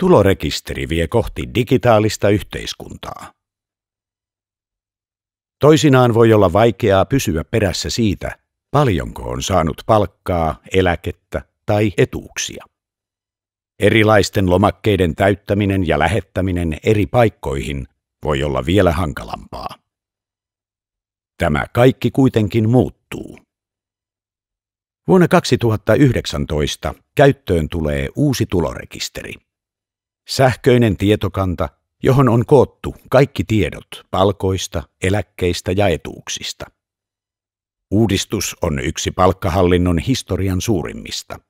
Tulorekisteri vie kohti digitaalista yhteiskuntaa. Toisinaan voi olla vaikeaa pysyä perässä siitä, paljonko on saanut palkkaa, eläkettä tai etuuksia. Erilaisten lomakkeiden täyttäminen ja lähettäminen eri paikkoihin voi olla vielä hankalampaa. Tämä kaikki kuitenkin muuttuu. Vuonna 2019 käyttöön tulee uusi tulorekisteri. Sähköinen tietokanta, johon on koottu kaikki tiedot palkoista, eläkkeistä ja etuuksista. Uudistus on yksi palkkahallinnon historian suurimmista.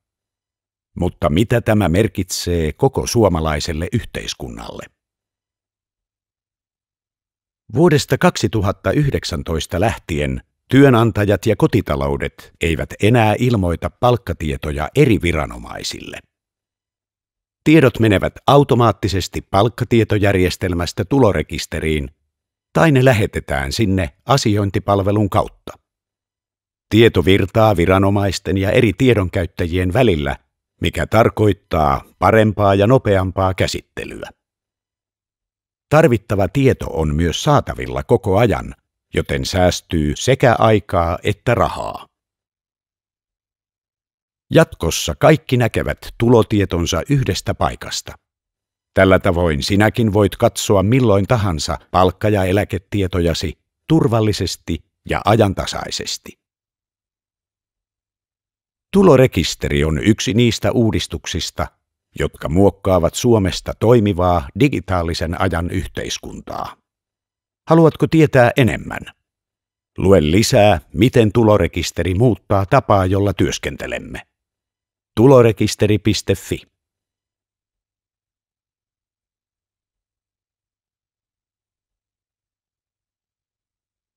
Mutta mitä tämä merkitsee koko suomalaiselle yhteiskunnalle? Vuodesta 2019 lähtien työnantajat ja kotitaloudet eivät enää ilmoita palkkatietoja eri viranomaisille. Tiedot menevät automaattisesti palkkatietojärjestelmästä tulorekisteriin tai ne lähetetään sinne asiointipalvelun kautta. Tieto virtaa viranomaisten ja eri tiedonkäyttäjien välillä, mikä tarkoittaa parempaa ja nopeampaa käsittelyä. Tarvittava tieto on myös saatavilla koko ajan, joten säästyy sekä aikaa että rahaa. Jatkossa kaikki näkevät tulotietonsa yhdestä paikasta. Tällä tavoin sinäkin voit katsoa milloin tahansa palkka- ja eläketietojasi turvallisesti ja ajantasaisesti. Tulorekisteri on yksi niistä uudistuksista, jotka muokkaavat Suomesta toimivaa digitaalisen ajan yhteiskuntaa. Haluatko tietää enemmän? Lue lisää, miten tulorekisteri muuttaa tapaa, jolla työskentelemme tulorekisteri.fi.